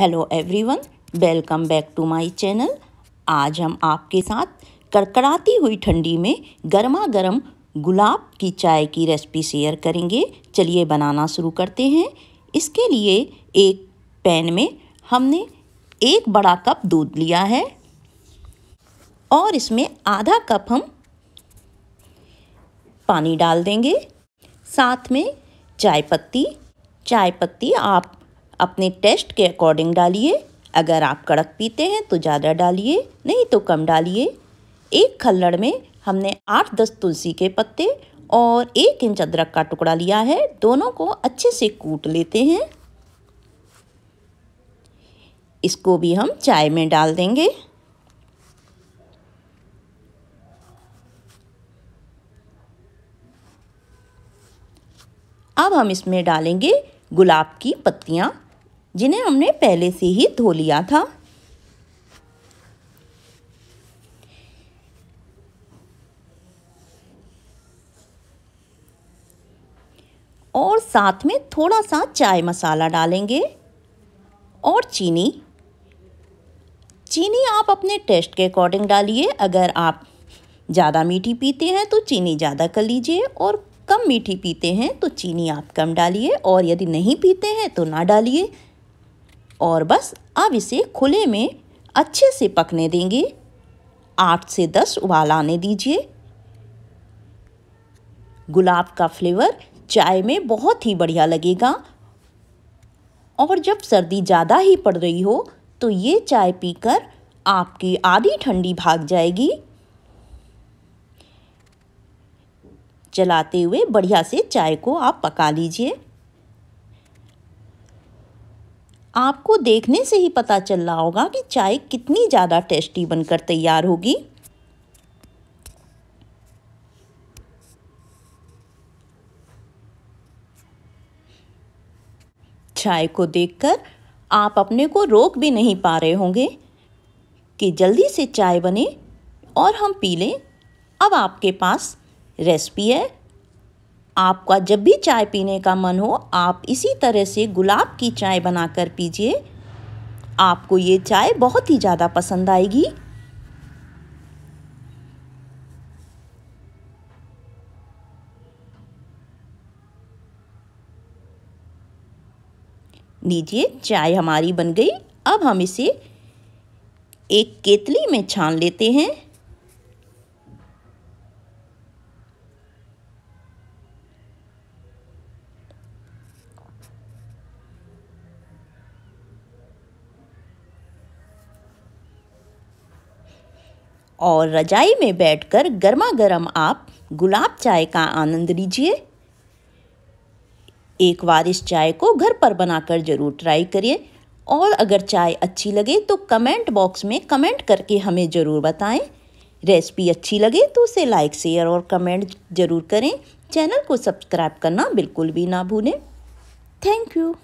hello everyone welcome back to my channel आज हम आपके साथ कड़कड़ाती हुई ठंडी में गर्मा गर्म गुलाब की चाय की रेसिपी शेयर करेंगे चलिए बनाना शुरू करते हैं इसके लिए एक पैन में हमने एक बड़ा कप दूध लिया है और इसमें आधा कप हम पानी डाल देंगे साथ में चाय पत्ती चाय पत्ती आप अपने टेस्ट के अकॉर्डिंग डालिए अगर आप कड़क पीते हैं तो ज़्यादा डालिए नहीं तो कम डालिए एक खल्लड़ में हमने आठ दस तुलसी के पत्ते और एक इंच अदरक का टुकड़ा लिया है दोनों को अच्छे से कूट लेते हैं इसको भी हम चाय में डाल देंगे अब हम इसमें डालेंगे गुलाब की पत्तियाँ जिन्हें हमने पहले से ही धो लिया था और साथ में थोड़ा सा चाय मसाला डालेंगे और चीनी चीनी आप अपने टेस्ट के अकॉर्डिंग डालिए अगर आप ज़्यादा मीठी पीते हैं तो चीनी ज़्यादा कर लीजिए और कम मीठी पीते हैं तो चीनी आप कम डालिए और यदि नहीं पीते हैं तो ना डालिए और बस अब इसे खुले में अच्छे से पकने देंगे आठ से दस उबाल आने दीजिए गुलाब का फ्लेवर चाय में बहुत ही बढ़िया लगेगा और जब सर्दी ज़्यादा ही पड़ रही हो तो ये चाय पीकर आपकी आधी ठंडी भाग जाएगी चलाते हुए बढ़िया से चाय को आप पका लीजिए आपको देखने से ही पता चल रहा होगा कि चाय कितनी ज़्यादा टेस्टी बनकर तैयार होगी चाय को देखकर आप अपने को रोक भी नहीं पा रहे होंगे कि जल्दी से चाय बने और हम पी लें अब आपके पास रेसिपी है आपका जब भी चाय पीने का मन हो आप इसी तरह से गुलाब की चाय बनाकर पीजिए आपको ये चाय बहुत ही ज़्यादा पसंद आएगी लीजिए चाय हमारी बन गई अब हम इसे एक केतली में छान लेते हैं और रजाई में बैठकर गर्मा गर्म आप गुलाब चाय का आनंद लीजिए एक बार इस चाय को घर पर बनाकर ज़रूर ट्राई करिए और अगर चाय अच्छी लगे तो कमेंट बॉक्स में कमेंट करके हमें ज़रूर बताएं रेसिपी अच्छी लगे तो उसे लाइक शेयर और कमेंट ज़रूर करें चैनल को सब्सक्राइब करना बिल्कुल भी ना भूलें थैंक यू